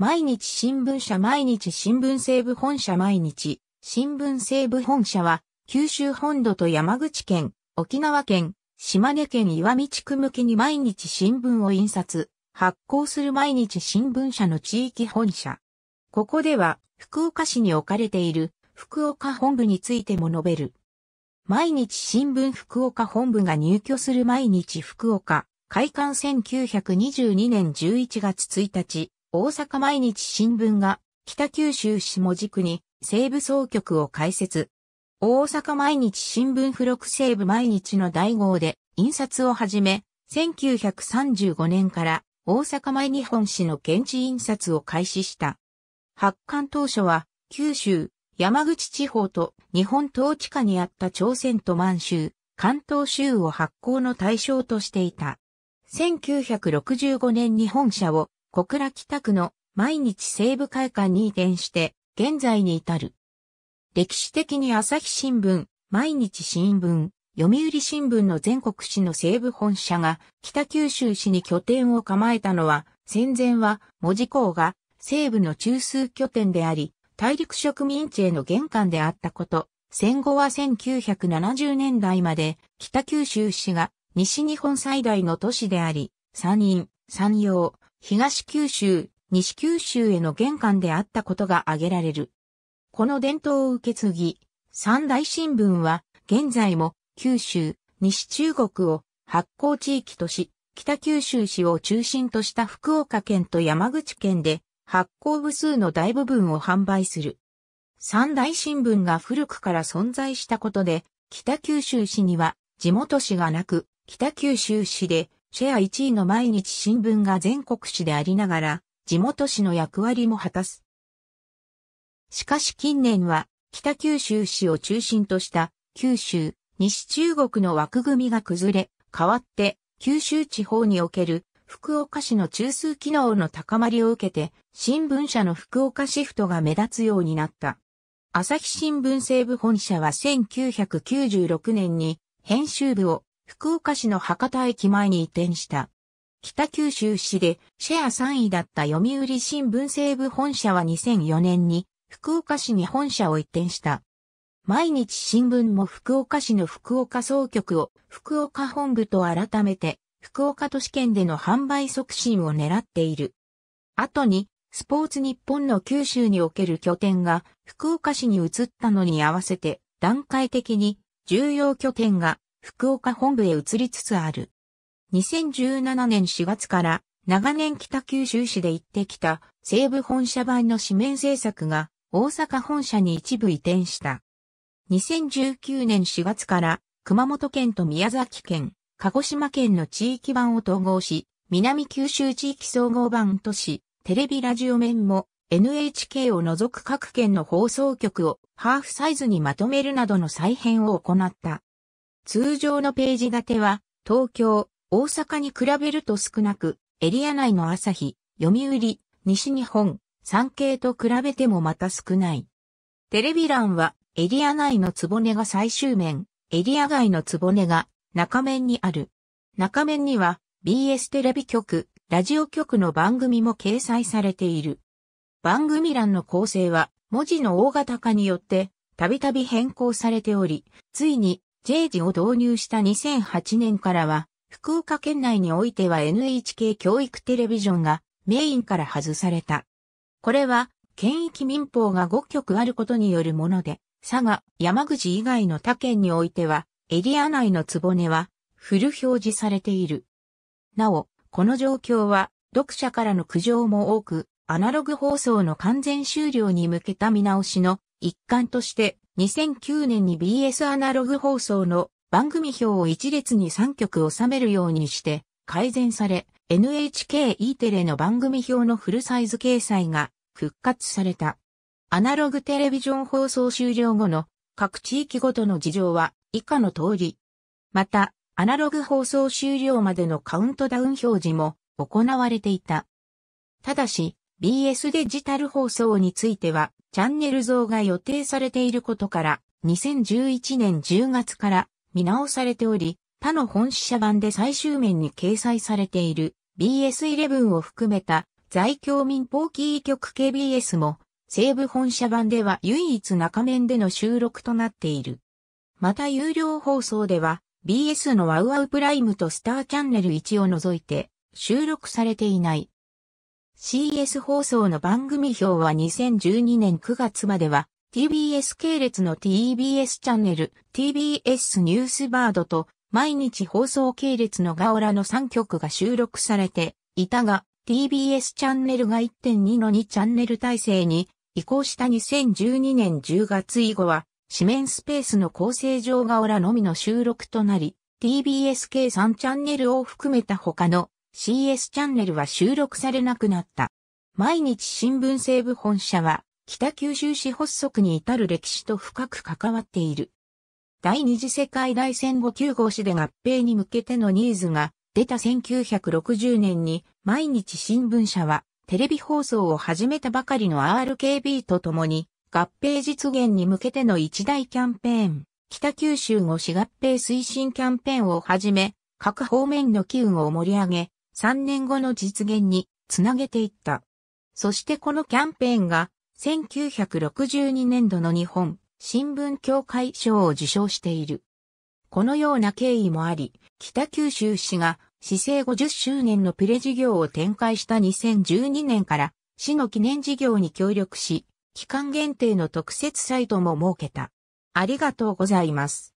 毎日新聞社毎日新聞西部本社毎日新聞西部本社は九州本土と山口県、沖縄県、島根県岩見地区向けに毎日新聞を印刷、発行する毎日新聞社の地域本社。ここでは福岡市に置かれている福岡本部についても述べる。毎日新聞福岡本部が入居する毎日福岡、開館1922年11月1日、大阪毎日新聞が北九州市も司区に西部総局を開設。大阪毎日新聞付録西部毎日の第号で印刷を始め、1935年から大阪毎日本市の現地印刷を開始した。発刊当初は九州、山口地方と日本統治下にあった朝鮮と満州、関東州を発行の対象としていた。1965年に本社を小倉北区の毎日西部会館に移転して、現在に至る。歴史的に朝日新聞、毎日新聞、読売新聞の全国紙の西部本社が北九州市に拠点を構えたのは、戦前は文字港が西部の中枢拠点であり、大陸植民地への玄関であったこと、戦後は1970年代まで北九州市が西日本最大の都市であり、山陰、山陽、東九州、西九州への玄関であったことが挙げられる。この伝統を受け継ぎ、三大新聞は、現在も九州、西中国を発行地域とし、北九州市を中心とした福岡県と山口県で発行部数の大部分を販売する。三大新聞が古くから存在したことで、北九州市には地元市がなく、北九州市でシェア1位の毎日新聞が全国紙でありながら、地元紙の役割も果たす。しかし近年は、北九州市を中心とした、九州、西中国の枠組みが崩れ、代わって、九州地方における、福岡市の中枢機能の高まりを受けて、新聞社の福岡シフトが目立つようになった。朝日新聞西部本社は1996年に編集部を福岡市の博多駅前に移転した。北九州市でシェア3位だった読売新聞西部本社は2004年に福岡市に本社を移転した。毎日新聞も福岡市の福岡総局を福岡本部と改めて福岡都市圏での販売促進を狙っている。後にスポーツ日本の九州における拠点が福岡市に移ったのに合わせて段階的に重要拠点が福岡本部へ移りつつある。2017年4月から長年北九州市で行ってきた西部本社版の紙面制作が大阪本社に一部移転した。2019年4月から熊本県と宮崎県、鹿児島県の地域版を統合し、南九州地域総合版都市、テレビラジオ面も NHK を除く各県の放送局をハーフサイズにまとめるなどの再編を行った。通常のページ立ては、東京、大阪に比べると少なく、エリア内の朝日、読売、西日本、産経と比べてもまた少ない。テレビ欄は、エリア内のつぼねが最終面、エリア外のつぼねが中面にある。中面には、BS テレビ局、ラジオ局の番組も掲載されている。番組欄の構成は、文字の大型化によって、たびたび変更されており、ついに J 字を導入した2008年からは、福岡県内においては NHK 教育テレビジョンがメインから外された。これは、県域民法が5局あることによるもので、佐賀、山口以外の他県においては、エリア内のつぼねは、フル表示されている。なお、この状況は、読者からの苦情も多く、アナログ放送の完全終了に向けた見直しの一環として2009年に BS アナログ放送の番組表を一列に3曲収めるようにして改善され、NHKE テレの番組表のフルサイズ掲載が復活された。アナログテレビジョン放送終了後の各地域ごとの事情は以下の通り。また、アナログ放送終了までのカウントダウン表示も行われていた。ただし、BS デジタル放送については、チャンネル増が予定されていることから、2011年10月から見直されており、他の本社版で最終面に掲載されている BS11 を含めた在京民放キー局 KBS も西部本社版では唯一中面での収録となっている。また有料放送では BS のワウワウプライムとスターチャンネル1を除いて収録されていない CS 放送の番組表は2012年9月までは TBS 系列の TBS チャンネル、TBS ニュースバードと毎日放送系列のガオラの3曲が収録されていたが TBS チャンネルが1.2の2チャンネル体制に移行した2012年10月以後は紙面スペースの構成上ガオラのみの収録となり TBS 系3チャンネルを含めた他の CS チャンネルは収録されなくなった。毎日新聞西部本社は北九州市発足に至る歴史と深く関わっている。第二次世界大戦後9号市で合併に向けてのニーズが出た1960年に毎日新聞社はテレビ放送を始めたばかりの RKB とともに合併実現に向けての一大キャンペーン、北九州五市合併推進キャンペーンをはじめ、各方面の機運を盛り上げ、3年後の実現につなげていった。そしてこのキャンペーンが1962年度の日本新聞協会賞を受賞している。このような経緯もあり、北九州市が市政50周年のプレ事業を展開した2012年から市の記念事業に協力し、期間限定の特設サイトも設けた。ありがとうございます。